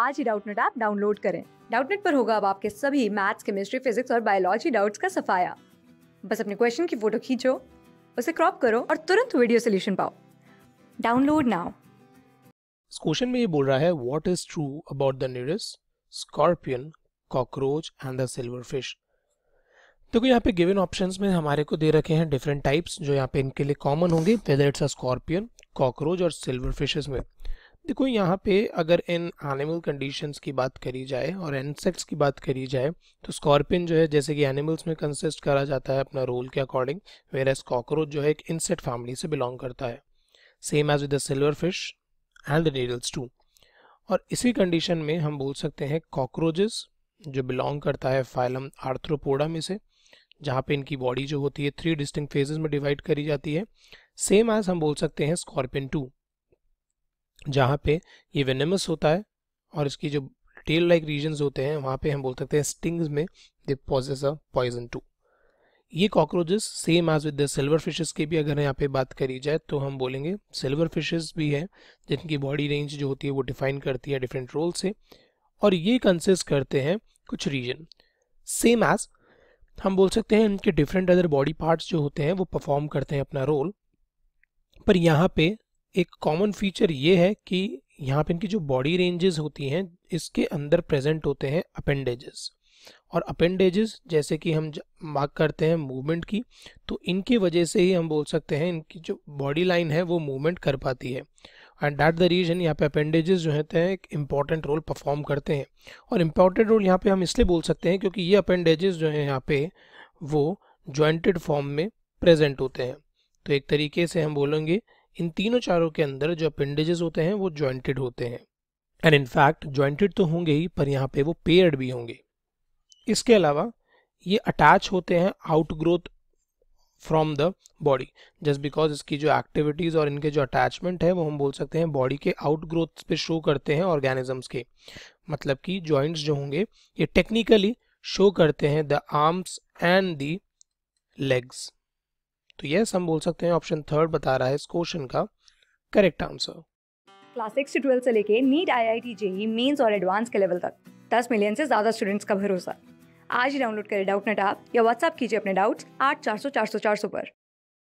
आज ही Doubtnut app download करें डाउटनेट पर होगा अब आपके सभी मैथ्स केमिस्ट्री फिजिक्स और बायोलॉजी डाउट्स का सफाया बस अपने क्वेश्चन की फोटो खींचो उसे क्रॉप करो और तुरंत वीडियो सोल्यूशन पाओ डाउनलोड नाउ इस क्वेश्चन में ये बोल रहा है what is true about the nearest scorpion cockroach and the silver fish देखो यहाँ पे गिवन ऑप्शंस में हमारे को दे रखे हैं डिफरेंट टाइप्स जो यहाँ पे इनके लिए कॉमन होंगे whether it's a scorpion cockroach और सिल्वर फिशेस में देखो यहाँ पे अगर इन एनिमल कंडीशंस की बात करी जाए और इंसेक्ट्स की बात करी जाए तो स्कॉर्पियन जो है जैसे कि एनिमल्स में कंसिस्ट करा जाता है अपना रोल के अकॉर्डिंग वेर एज कॉकरोच जो है एक इंसेक्ट फैमिली से बिलोंग करता है same as with silver fish and the needles too और इसी कंडीशन में हम बोल सकते हैं कॉकरोचेस जो बिलोंग करता है फाइलम आर्थ्रोपोडा में से जहाँ पे इनकी बॉडी जो होती है थ्री डिस्टिंग फेजेस में डिवाइड करी जाती है सेम एज हम बोल सकते हैं स्कॉर्पियन टू जहाँ पे ये वेनेमस होता है और इसकी जो टेल लाइक रीजन होते हैं वहाँ पे हम बोल सकते हैं स्टिंग्स में they possess a poison too ये cockroaches same as with the silver fishes की भी अगर यहाँ पे बात करी जाए तो हम बोलेंगे सिल्वर फिशेस भी हैं जिनकी बॉडी रेंज जो होती है वो डिफाइन करती है डिफरेंट रोल से और ये कंसिस्ट करते हैं कुछ रीजन सेम एज हम बोल सकते हैं इनके डिफरेंट अदर बॉडी पार्ट्स जो होते हैं वो परफॉर्म करते हैं अपना रोल पर यहाँ पे एक कॉमन फीचर ये है कि यहाँ पे इनकी जो बॉडी रेंजेस होती हैं इसके अंदर प्रेजेंट होते हैं अपेंडेजेस और अपेंडेजेस जैसे कि हम मार्क करते हैं मूवमेंट की तो इनकी वजह से ही हम बोल सकते हैं इनकी जो बॉडी लाइन है वो मूवमेंट कर पाती है एंड डैट द रीजन यहाँ पे अपेंडेजेस जो हैं एक इम्पॉर्टेंट रोल परफॉर्म करते हैं और इम्पॉर्टेंट रोल यहाँ पे हम इसलिए बोल सकते हैं क्योंकि ये अपेंडेजेस जो हैं यहाँ पे वो जॉइंटेड फॉर्म में प्रेजेंट होते हैं तो एक तरीके से हम बोलेंगे इन तीनों चारों के अंदर जो अपेंडेजेस होते हैं वो ज्वाइंटेड होते हैं एंड इनफैक्ट ज्वाइंटेड तो होंगे ही पर यहाँ पे वो पेयर्ड भी होंगे इसके अलावा ये अटैच होते हैं outgrowth from the body just because इसकी जो एक्टिविटीज़ और इनके जो अटैचमेंट है वो हम बोल सकते हैं बॉडी के आउटग्रोथ पे शो करते हैं ऑर्गेनिजम्स के मतलब कि जॉइंट्स जो होंगे ये टेक्निकली शो करते हैं the arms and the legs तो यस हम बोल सकते हैं ऑप्शन थर्ड बता रहा है इस क्वेश्चन का करेक्ट आंसर क्लास सिक्स से ट्वेल्थ से लेके NEET I I T JEE mains और एडवांस के लेवल तक दस मिलियन से ज्यादा स्टूडेंट्स का भरोसा आज ही डाउनलोड करें डाउट नेट आप या व्हाट्सअप कीजिए अपने डाउट्स आठ चार सौ चार सौ चार सौ पर